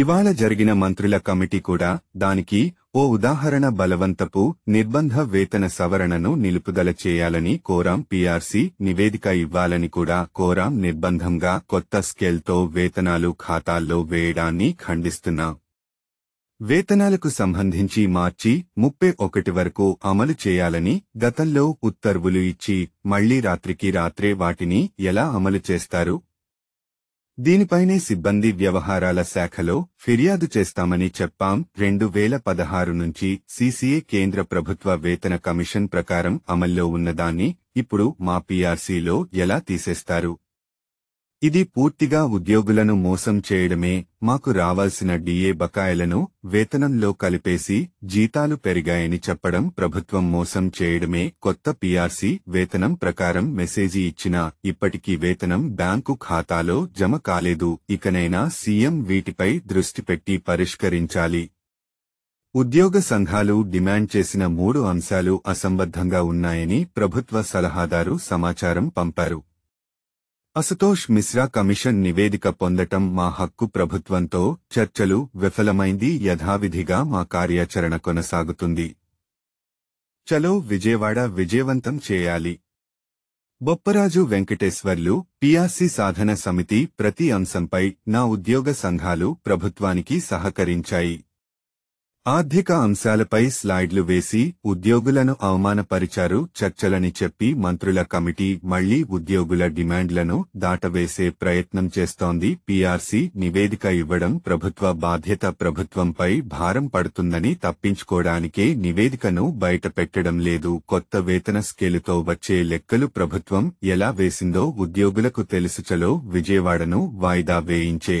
ఇవాళ జరిగిన మంత్రుల కమిటీ కూడా దానికి ఓ ఉదాహరణ బలవంతపు నిర్బంధ వేతన సవరణను నిలుపుదల చేయాలని కోరాం పీఆర్సీ నివేదిక ఇవ్వాలని కూడా కోరాం నిర్బంధంగా కొత్త స్కేల్తో వేతనాలు ఖాతాల్లో వేయడాన్ని ఖండిస్తున్నా వేతనాలకు సంబంధించి మార్చి ముప్పై ఒకటి వరకు అమలు చేయాలని గతంలో ఉత్తర్వులు ఇచ్చి మళ్లీ రాత్రికి రాత్రే వాటిని ఎలా అమలు చేస్తారు దీనిపైనే సిబ్బంది వ్యవహారాల శాఖలో ఫిర్యాదు చేస్తామని చెప్పాం రెండు వేల పదహారు నుంచి సీసీఏ కేంద్ర ప్రభుత్వ వేతన కమిషన్ ప్రకారం అమల్లో ఉన్నదాన్ని ఇప్పుడు మా పీఆర్సీలో ఎలా తీసేస్తారు ఇది పూర్తిగా ఉద్యోగులను మోసం చేయడమే మాకు రావాల్సిన డిఏ బకాయిలను వేతనంలో కలిపేసి జీతాలు పెరిగాయని చెప్పడం ప్రభుత్వం మోసం చేయడమే కొత్త పీఆర్సీ వేతనం ప్రకారం మెసేజీ ఇచ్చినా ఇప్పటికీ వేతనం బ్యాంకు ఖాతాలో జమ కాలేదు ఇకనైనా సీఎం వీటిపై దృష్టి పెట్టి పరిష్కరించాలి ఉద్యోగ సంఘాలు డిమాండ్ చేసిన మూడు అంశాలు అసంబద్ధంగా ఉన్నాయని ప్రభుత్వ సలహాదారు సమాచారం పంపారు అసుతోష్ మిశ్రా కమిషన్ నివేదిక పొందటం మా హక్కు ప్రభుత్వంతో చర్చలు విఫలమైంది యథావిధిగా మా కార్యాచరణ కొనసాగుతుంది చలో విజయవాడ విజయవంతం చేయాలి బొప్పరాజు వెంకటేశ్వర్లు పిఆర్సీ సాధన సమితి ప్రతి అంశంపై నా ఉద్యోగ సంఘాలు ప్రభుత్వానికి సహకరించాయి ఆర్థిక అంశాలపై స్లైడ్లు వేసి ఉద్యోగులను అవమానపరిచారు చర్చలని చెప్పి మంత్రుల కమిటీ మళ్లీ ఉద్యోగుల డిమాండ్లను దాటవేసే ప్రయత్నం చేస్తోంది పీఆర్సీ నివేదిక ఇవ్వడం ప్రభుత్వ బాధ్యత ప్రభుత్వంపై భారం పడుతుందని తప్పించుకోవడానికే నివేదికను బయటపెట్టడం లేదు కొత్త వేతన స్కేలుతో వచ్చే లెక్కలు ప్రభుత్వం ఎలా వేసిందో ఉద్యోగులకు తెలుసుచలో విజయవాడను వాయిదా వేయించే